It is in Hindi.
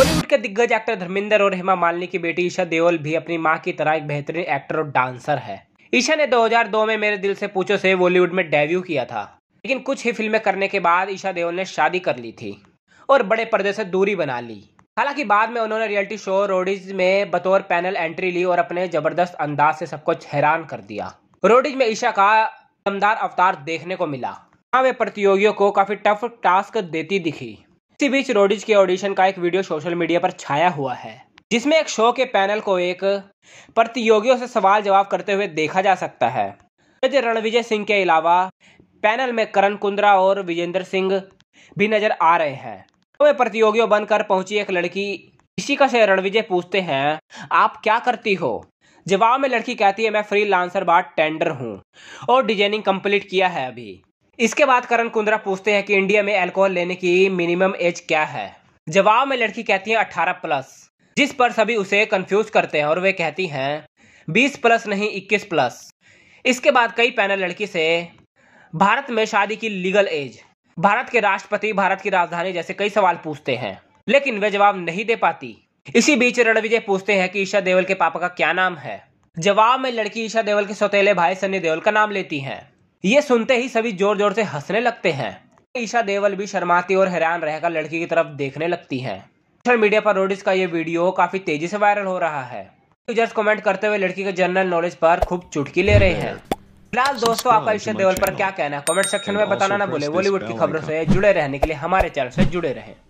बॉलीवुड के दिग्गज एक्टर धर्मेंद्र और हेमा मालिनी की बेटी ईशा देओल भी अपनी माँ की तरह एक बेहतरीन एक्टर और डांसर है ईशा ने 2002 में मेरे दिल से पूछो से बॉलीवुड में डेब्यू किया था लेकिन कुछ ही फिल्में करने के बाद ईशा देओल ने शादी कर ली थी और बड़े पर्दे से दूरी बना ली हालांकि बाद में उन्होंने रियलिटी शो रोडीज में बतौर पैनल एंट्री ली और अपने जबरदस्त अंदाज से सबको हैरान कर दिया रोडिज में ईशा का दमदार अवतार देखने को मिला हाँ वे प्रतियोगियों को काफी टफ टास्क देती दिखी इसी बीच रोडिज के ऑडिशन का एक वीडियो सोशल मीडिया पर छाया हुआ है जिसमें एक शो के पैनल को एक प्रतियोगियों से सवाल जवाब करते हुए देखा जा सकता है रणविजय सिंह के अलावा पैनल में करण कुंद्रा और विजेंद्र सिंह भी नजर आ रहे हैं तो वे प्रतियोगियों बनकर पहुंची एक लड़की इसी का से रणविजय पूछते हैं आप क्या करती हो जवाब में लड़की कहती है मैं फ्री लांसर बार टेंडर हूँ और डिजाइनिंग कंप्लीट किया है अभी इसके बाद करण कुंद्रा पूछते हैं कि इंडिया में अल्कोहल लेने की मिनिमम एज क्या है जवाब में लड़की कहती है अठारह प्लस जिस पर सभी उसे कंफ्यूज करते हैं और वे कहती हैं बीस प्लस नहीं इक्कीस प्लस इसके बाद कई पैनल लड़की से भारत में शादी की लीगल एज भारत के राष्ट्रपति भारत की राजधानी जैसे कई सवाल पूछते हैं लेकिन वे जवाब नहीं दे पाती इसी बीच रणविजय पूछते हैं कि ईशा देवल के पापा का क्या नाम है जवाब में लड़की ईशा देवल के सौतेले भाई सन्नी देवल का नाम लेती हैं ये सुनते ही सभी जोर जोर से हंसने लगते हैं ईशा देवल भी शर्माती और हैरान रहकर लड़की की तरफ देखने लगती है सोशल मीडिया पर रोडिस का ये वीडियो काफी तेजी से वायरल हो रहा है यूजर्स कमेंट करते हुए लड़की के जनरल नॉलेज पर खूब चुटकी ले रहे हैं फिलहाल दोस्तों आपका ईशा तो देवल पर क्या कहना है कमेंट सेक्शन में बताना ना बोले बॉलीवुड की खबरों से जुड़े रहने के लिए हमारे चैनल से जुड़े रहें